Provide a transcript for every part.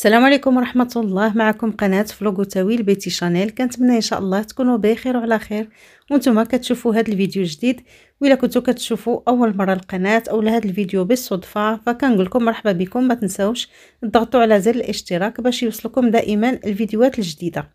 السلام عليكم ورحمة الله معكم قناة فلوغو تاويل بيتي شانيل كنتمنى ان شاء الله تكونوا بخير وعلى خير وانتم كتشوفوا هذا الفيديو جديد وإلا كنتو كتشوفوا اول مرة القناة او لهذا الفيديو بالصدفة فكنقول لكم مرحبا بكم ما تنسوش تضغطوا على زر الاشتراك باش يوصلكم دائما الفيديوهات الجديدة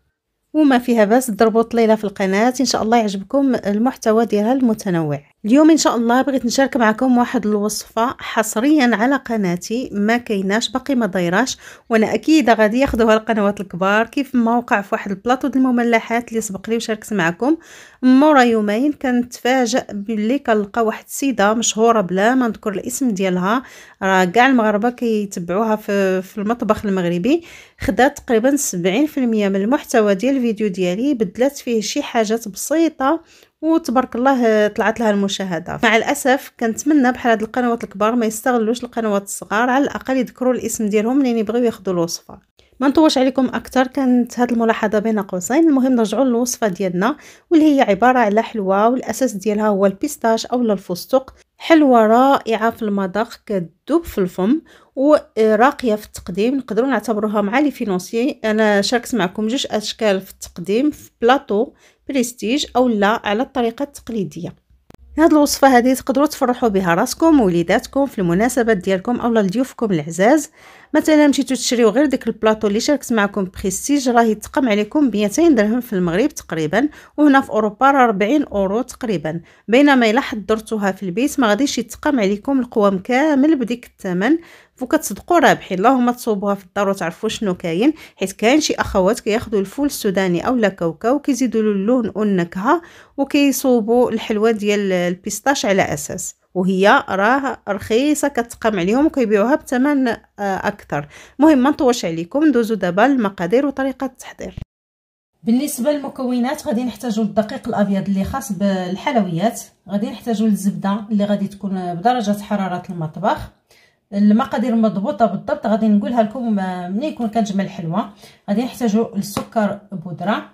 وما فيها بس ضربوا طليله في القناه ان شاء الله يعجبكم المحتوى ديالها المتنوع اليوم ان شاء الله بغيت نشارك معكم واحد الوصفه حصريا على قناتي ما كيناش باقي ما دايراش وانا اكيد غادي ياخذوها القنوات الكبار كيف ما وقع في واحد البلاطو ديال المملحات اللي سبق لي وشاركت معكم مورا يومين كنتفاجئ باللي كنلقى واحد السيده مشهوره بلا ما نذكر الاسم ديالها راه كاع المغاربه كيتبعوها في, في المطبخ المغربي خدات تقريبا 70% من المحتوى ديال الفيديو ديالي بدلات فيه شي حاجات بسيطه وتبارك الله طلعت لها المشاهده مع الاسف كنتمنى بحال هاد القنوات الكبار ما يستغلوش القنوات الصغار على الاقل يذكروا الاسم ديالهم منين يبغيو ياخذوا الوصفه ما نطولش عليكم اكثر كانت هاد الملاحظه بين قوسين المهم نرجعوا للوصفه ديالنا واللي هي عباره على حلوه والاساس ديالها هو البيستاش او الفستق حلوه رائعه في المذاق كتذوب في الفم وراقيه في التقديم نقدروا نعتبروها مع لي فينونسي انا شاركت معكم جوج اشكال في التقديم في بلاطو بريستيج او لا على الطريقه التقليديه هاد الوصفه هذه تقدروا تفرحوا بها راسكم ووليداتكم في المناسبات ديالكم اولا لضيوفكم العزاز مثلا مشيتوا تشريو غير داك البلاطو اللي شاركت معكم بريستيج راه يتقم عليكم 200 درهم في المغرب تقريبا وهنا في اوروبا راه 40 اورو تقريبا بينما الا حضرتوها في البيت ما غاديش يتقم عليكم القوام كامل بديك الثمن وكتصدقوا رابحين اللهم تصوبوها في الدار وتعرفوا شنو كاين حيت كاين شي اخوات كياخذوا الفول السوداني اولا كاوكاو كيزيدوا له اللون والنكهه وكيصوبوا الحلوه ديال البيستاش على اساس وهي راه رخيصه كتقام عليهم وكيبيعوها بثمن آه، اكثر المهم ما نطولش عليكم ندوزوا دابا للمقادير وطريقه التحضير بالنسبه للمكونات غادي نحتاجوا الدقيق الابيض اللي خاص بالحلويات غادي نحتاجوا الزبده اللي غادي تكون بدرجه حراره المطبخ المقادير مضبوطه بالضبط غادي نقولها لكم منين يكون كنجمع الحلوى غادي نحتاجوا السكر بودره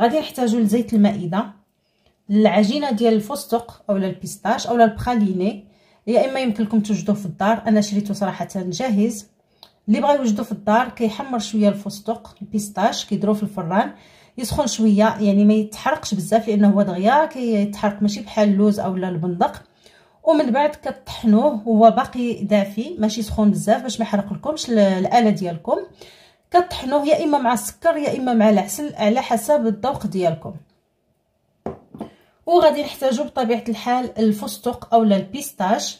غادي نحتاجوا لزيت المائده العجينه ديال الفستق اولا البيستاش اولا البخاليني يا اما يمكن لكم توجدوه في الدار انا شريته صراحه جاهز اللي بغى يوجدو في الدار كيحمر شويه الفستق البيستاش كيديروه في الفران يسخن شويه يعني ما يتحرقش بزاف لانه هو دغيا كيتحرق ماشي بحال اللوز اولا البندق ومن بعد كطحنوه هو باقي دافي ماشي سخون بزاف باش ما يحرقلكمش الاله ديالكم كطحنوه يا اما مع السكر يا اما مع العسل على حسب الذوق ديالكم وغادي نحتاجو بطبيعه الحال الفستق اولا البيستاش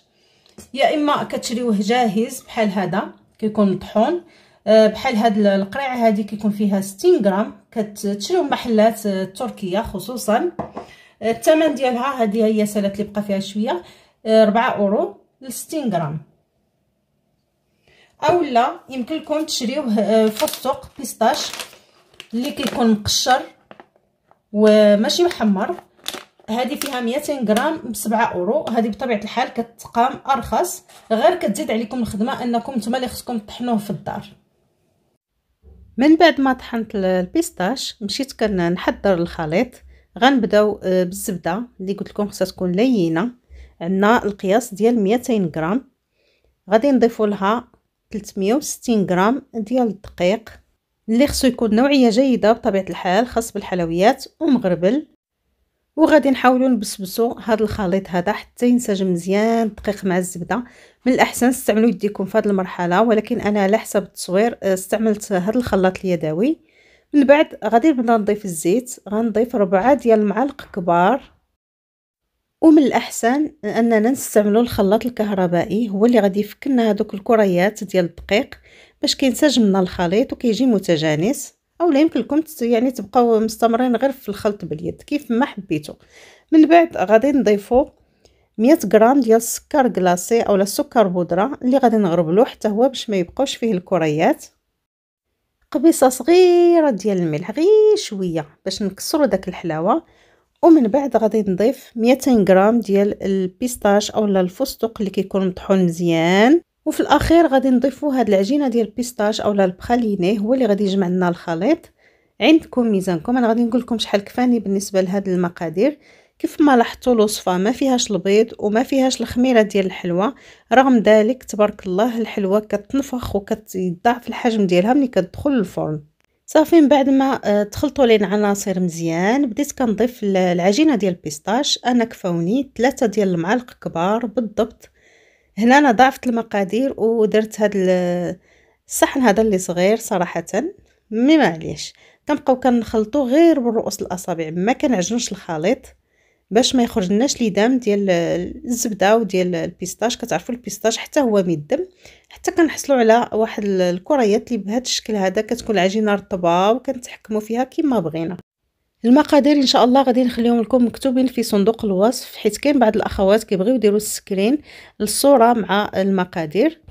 يا اما كتشريوه جاهز بحال هذا كيكون طحون آه، بحال هاد القريعه هادي كيكون فيها 60 غرام كتشريو محلات آه، تركيه خصوصا آه، الثمن ديالها هذه هي سالات اللي بقى فيها شويه ربعة اورو لستين غرام اولا يمكن لكم تشريوه آه، في السوق بيستاش اللي كيكون مقشر وماشي محمر هذه فيها مئتين غرام بسبعة اورو هذه بطبيعه الحال كتقام ارخص غير كتزيد عليكم الخدمه انكم نتوما اللي خصكم تطحنوه في الدار من بعد ما طحنت البيستاش مشيت كنحضر الخليط غنبداو آه، بالزبده اللي قلت لكم خصها تكون لينه عندنا القياس ديال 200 غرام غادي نضيفوا لها 360 غرام ديال الدقيق اللي خصو يكون نوعيه جيده بطبيعه الحال خاص بالحلويات ومغربل وغادي نحاولوا نبسبسوا هذا الخليط هذا حتى ينسجم مزيان الدقيق مع الزبده من الاحسن استعملوا يديكم في هذه المرحله ولكن انا على حسب التصوير آه، استعملت هذا الخلاط اليدوي من بعد غادي نبدا نضيف الزيت غنضيف ربعه ديال المعالق كبار ومن الأحسن أننا نستعملوا الخلاط الكهربائي هو اللي غادي يفك لنا هذوك الكريات ديال الدقيق باش كينسجم لنا الخليط وكيجي متجانس اولا يمكن لكم يعني تبقاو مستمرين غير في الخلط باليد كيف ما حبيتو من بعد غادي نضيفو 100 غرام ديال السكر كلاصي اولا السكر بودره اللي غادي نغربلو حتى هو باش ما يبقاوش فيه الكريات قبيصه صغيره ديال الملح غير شويه باش نكسرو داك الحلاوه ومن بعد غادي نضيف 200 غرام ديال البيستاش اولا الفستق اللي كيكون مطحون مزيان وفي الاخير غادي نضيفوا هاد العجينه ديال البيستاش اولا البخاليني هو اللي غادي يجمع لنا الخليط عندكم ميزانكم انا غادي نقول لكم شحال كفاني بالنسبه لهاد المقادير كيف ما لاحظتوا الوصفه ما فيهاش البيض وما فيهاش الخميره ديال الحلوى رغم ذلك تبارك الله الحلوى كتنفخ وكتضاعف الحجم ديالها ملي كتدخل للفرن صافي من بعد ما تخلطوا آه، لي العناصر مزيان بديت كنضيف العجينه ديال البيستاش انا كفاوني ثلاثة ديال المعالق كبار بالضبط هنا انا ضعفت المقادير ودرت هاد الصحن هذا اللي صغير صراحه مي معليش كنبقاو كنخلطو غير بالرؤوس الاصابع ما كنعجنوش الخليط باش ما يخرج لناش لي دام ديال الزبده وديال البيستاش كتعرفوا البيستاش حتى هو ميدم حتى كنحصلوا على واحد الكريات اللي بهذا الشكل هذا كتكون العجينه رطبه وكنتحكموا فيها كما بغينا المقادير ان شاء الله غادي نخليهم لكم مكتوبين في صندوق الوصف حيت كاين بعض الاخوات كيبغيو يديروا السكرين للصوره مع المقادير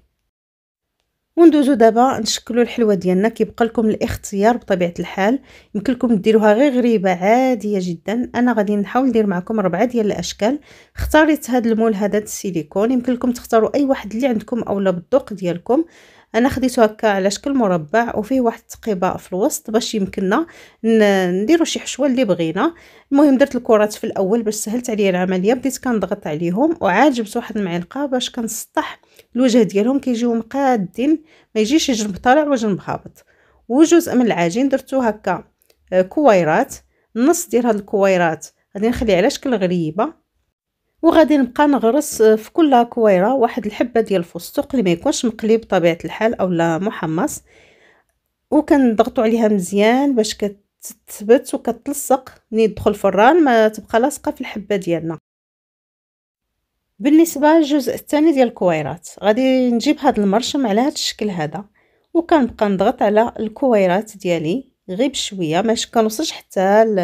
وندوزو دابا نشكلو الحلوه ديالنا كيبقى لكم الاختيار بطبيعه الحال يمكن لكم ديروها غير غريبه عاديه جدا انا غادي نحاول ندير معكم ربعه ديال الاشكال اختاريت هذا المول هذا السيليكون يمكن لكم تختاروا اي واحد اللي عندكم اولا بالذوق ديالكم انا خديته هكا على شكل مربع وفيه واحد التقيبه في الوسط باش يمكننا نديرو شي حشوه اللي بغينا المهم درت الكرات في الاول باش سهلت عليا العمليه بديت كنضغط عليهم وعاد جبت واحد المعلقه باش كنسطح الوجه ديالهم كيجيو مقادين ما يجيش جنب طالع وجنب هابط وجزء من العجين درتو هكا آه، كويرات النص ديال هاد الكويرات غادي نخليه على شكل غريبه وغادي نبقى نغرس آه، في كل كويره واحد الحبه ديال الفستق اللي ما يكونش مقلي بطبيعه الحال اولا محمص وكنضغطوا عليها مزيان باش كتثبت وكتلصق ملي يدخل الفران ما تبقى لاصقه في الحبه ديالنا بالنسبه للجزء الثاني ديال الكويرات غادي نجيب هذا المرشم على هذا الشكل هذا وكنبقى نضغط على الكويرات ديالي غير بشويه ماشي كنوصلش حتى ل...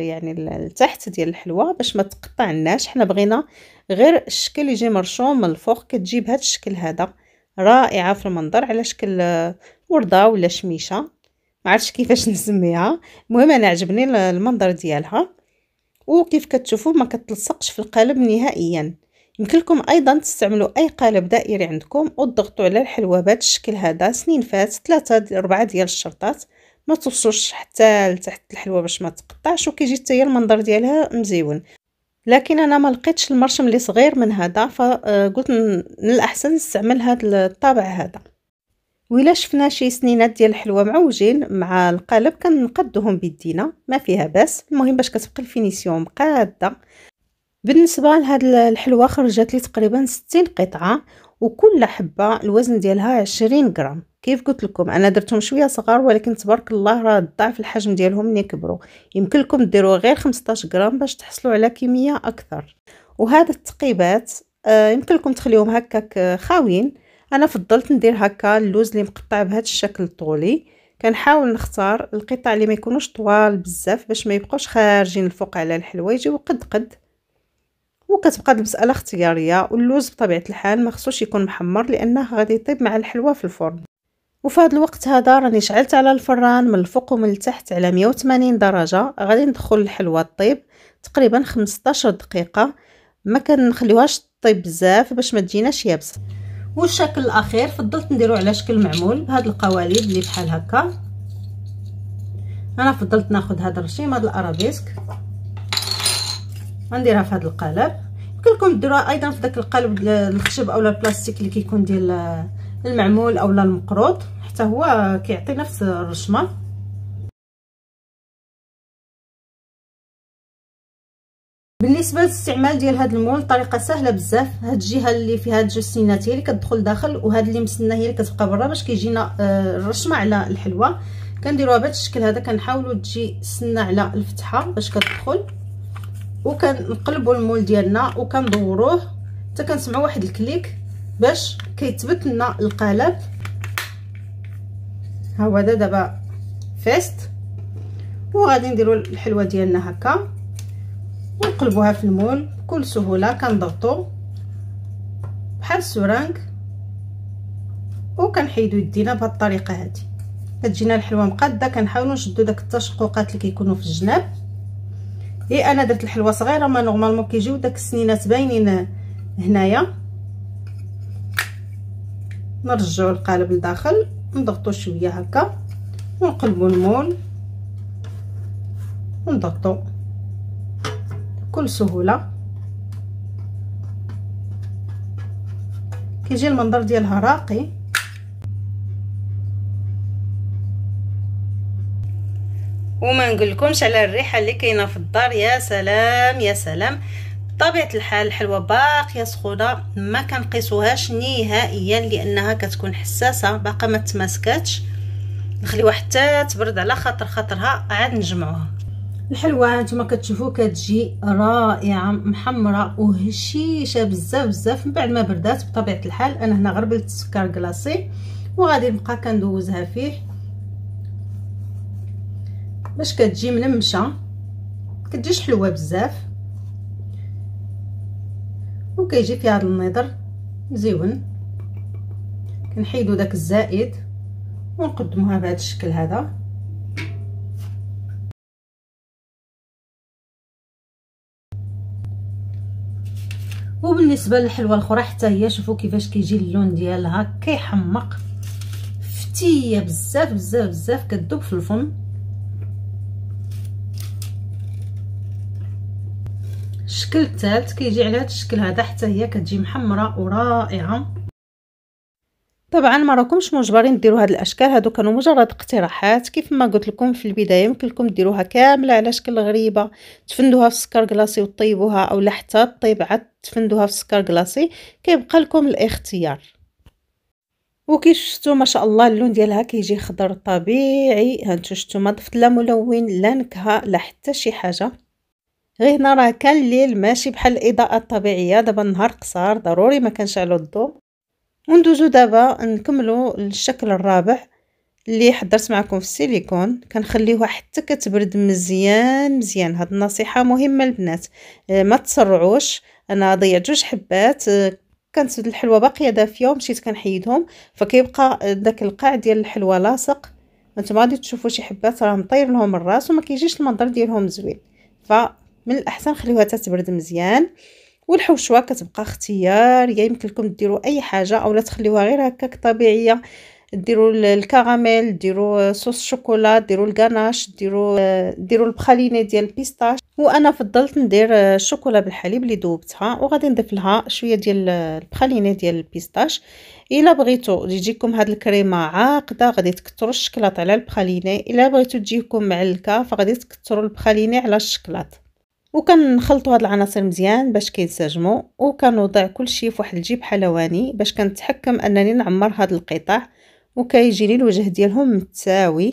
يعني لتحت ديال الحلوه باش ما تقطعناش حنا بغينا غير الشكل اللي يجي مرشوم من الفوق كتجي هذا الشكل هذا رائعه في المنظر على شكل ورده ولا شميشه ما عرفتش كيفاش نسميها المهم انا عجبني المنظر ديالها وكيف كتشوفوا ما كتلصقش في القالب نهائيا لكم ايضا تستعملوا اي قالب دائري عندكم وتضغطوا على الحلوه بهذا الشكل هذا سنين فات ثلاثه اربعه ديال الشرطات ما توصلش حتى لتحت الحلوه باش ما تقطعش وكيجي حتى هي المنظر ديالها مزيون لكن انا ما لقيتش المرشم اللي صغير من هذا فقلت آه، من الاحسن نستعمل هذا الطابع هذا وإلا شفنا شي سنينات ديال الحلوه معوجين مع القالب كنقدوهم بيدينا ما فيها باس المهم باش كتبقى الفينيسيون قاده بالنسبه لهاد الحلوه خرجت لي تقريبا 60 قطعه وكل حبة الوزن ديالها عشرين غرام كيف قلت لكم انا درتهم شويه صغار ولكن تبارك الله راه ضعف الحجم ديالهم ملي كبروا يمكن لكم ديروا غير 15 غرام باش تحصلوا على كميه اكثر وهذا التقيبات آه، يمكن لكم تخليهم هكاك آه، خاويين انا فضلت ندير هكا اللوز اللي مقطع بهذا الشكل الطولي كنحاول نختار القطع اللي ما يكونوش طوال بزاف باش ما يبقوش خارجين الفوق على يجيو وقد قد وكتبقى المساله اختياريه واللوز بطبيعه الحال ما خصوش يكون محمر لانه غادي يطيب مع الحلوى في الفرن وفي هذا الوقت هذا راني شعلت على الفران من الفوق ومن التحت على 180 درجه غادي ندخل الحلوى طيب تقريبا 15 دقيقه ما كنخليوهاش طيب بزاف باش ما تجيناش يابسه والشكل الاخير فضلت نديرو على شكل معمول بهاد القوالب اللي بحال هكا انا فضلت ناخذ هاد الرشيم هاد الارابيسك غنديرها في هاد القالب كلكم ديروها ايضا في داك القالب الخشب اولا البلاستيك اللي كيكون ديال المعمول اولا المقروض حتى هو كيعطي نفس الرشمه بالنسبه للاستعمال ديال هذا المول طريقه سهله بزاف هاد الجهه اللي فيها جوج سنات هي اللي كتدخل داخل وهاد اللي مسنه هي اللي كتبقى برا باش كيجينا آه، الرشمه على الحلوه كنديروها بهذا الشكل هذا كنحاولوا تجي سنه على الفتحه باش كتدخل وكنقلبوا المول ديالنا وكندوروه حتى كنسمعوا واحد الكليك باش كيتبت لنا القالب ها هو هذا دابا فيست وغادي نديروا الحلوه ديالنا هكا ونقلبوها في المول بكل سهوله كنضغطوا بحال السورانك وكنحيدوا يدينا بهاد الطريقه هذه كتجينا الحلوه مقاده كنحاولوا نشدو داك التشققات اللي كيكونوا في الجناب اي انا درت الحلوه صغيره ما نورمالمون كيجيو داك السنينات باينين هنايا نرجعوا القالب لداخل نضغطوا شويه هكا ونقلبوا المول ونضغطوا بكل سهوله كيجي المنظر ديالها راقي وما نقولكمش على الريحه اللي كاينه في الدار يا سلام يا سلام بطبيعه الحال الحلوه باقيه سخونه ما كنقيسوهاش نهائيا لانها كتكون حساسه باقا ما تماسكاتش نخليوها حتى تبرد على خاطر خاطرها عاد نجمعوها الحلوه هانتوما كتشوفوا كتجي رائعه محمره وهشيشه بزاف بزاف من بعد ما بردات بطبيعه الحال انا هنا غربلت السكر كلاصي وغادي نبقى كندوزها فيه باش كتجي منمشه كتجيش حلوه بزاف وكيجي فيها هذا النضر مزيون كنحيدو داك الزائد ونقدموها بهذا الشكل هذا وبالنسبه للحلوه الاخرى حتى هي شوفوا كيفاش كيجي اللون ديالها كيحمق فتيه بزاف بزاف بزاف كتذوب في الفم الشكل الثالث كيجي على هذا الشكل هذا حتى هي كتجي محمره ورائعه طبعا ما راكمش مجبرين ديروا هاد الاشكال هادو كانوا مجرد اقتراحات كيف ما قلت لكم في البدايه يمكن لكم ديروها كامله على شكل غريبه تفندوها في السكر كلاصي وطيبوها اولا حتى طيب عاد تفندوها في السكر كلاصي كيبقى لكم الاختيار وكي شفتوا ما شاء الله اللون ديالها كيجي خضر طبيعي هانتو شفتوا ما ضفت لا ملون لا نكهه لا حتى شي حاجه غير هنا راه كان الليل ماشي بحال الاضاءه الطبيعيه دابا النهار قصار ضروري ما كنشعلو الضوء وندوزو دابا نكملو الشكل الرابع اللي حضرت معكم في السيليكون كنخليوها حتى كتبرد مزيان مزيان هاد النصيحه مهمه البنات آه، ما تسرعوش انا ضيعت جوج حبات آه، كانت الحلوه باقيه دافيه ومشيت كنحيدهم فكيبقى داك القاع ديال الحلوه لاصق انتما غادي تشوفوا شي حبات راه مطير لهم الراس وما كيجيش المنظر ديالهم زوين ف من الاحسن خليوها تتبرد مزيان والحوشوه كتبقى اختيار يا يمكن لكم ديروا اي حاجه اولا تخليوها غير هكاك طبيعيه ديروا الكراميل ديروا صوص شوكولا ديروا الكاناش ديروا ديروا البخاليني ديال البيستاش وانا فضلت ندير الشوكولا بالحليب اللي ذوبتها وغادي نضيف لها شويه ديال البخاليني ديال البيستاش الا بغيتو يجيكم هاد الكريمه عاقده غادي تكثروا الشكلاط على البخاليني الا بغيتو تجيكم معلكه فغادي تكثروا البخاليني على الشكلاط وكنخلطوا هاد العناصر مزيان باش كيتساجموا وكنوضع كلشي فواحد واحد الجيب حلواني باش كنتحكم انني نعمر هاد القطع وكيجيني الوجه ديالهم متساوي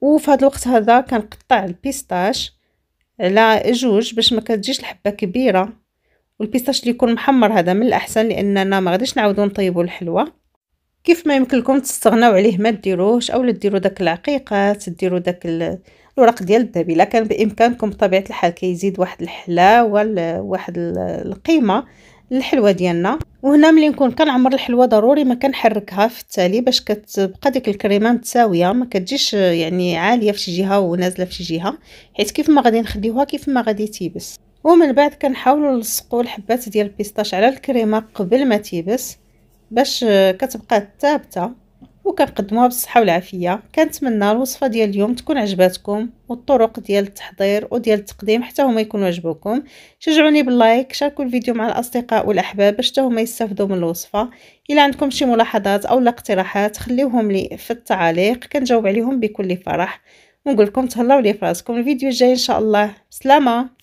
وفي هاد الوقت هذا كنقطع البيستاش على جوج باش ما كتجيش الحبه كبيره والبيستاش اللي يكون محمر هذا من الاحسن لاننا ما غاديش نعاودو نطيبو الحلوى كيف ما يمكن لكم تستغناو عليه ما ديروهش اولا ديروا داك العقيقات ديروا داك الوراق ديال الدبيله كان بامكانكم بطبيعه الحال كيزيد واحد الحلاوه واحد القيمه للحلوه ديالنا وهنا ملي نكون كنعمر الحلوه ضروري ما كنحركها في التالي باش كتبقى ديك الكريمه متساويه ما كتجيش يعني عاليه في شي جهه ونازله في شي جهه حيت كيف ما غادي نخديوها كيف ما غادي تيبس ومن بعد كنحاولوا نلصقوا الحبات ديال البيستاش على الكريمه قبل ما تيبس باش كتبقى ثابته وكنقدموها بالصحه والعافيه كنتمنى الوصفه ديال اليوم تكون عجباتكم والطرق ديال التحضير وديال التقديم حتى هما يكونوا عجبوكم شجعوني باللايك شاركوا الفيديو مع الاصدقاء والاحباب باش حتى هما يستافدوا من الوصفه الا عندكم شي ملاحظات او اقتراحات خليوهم لي في التعاليق كنجاوب عليهم بكل فرح ونقول لكم تهلاو لي فراسكم الفيديو الجاي ان شاء الله بسلامه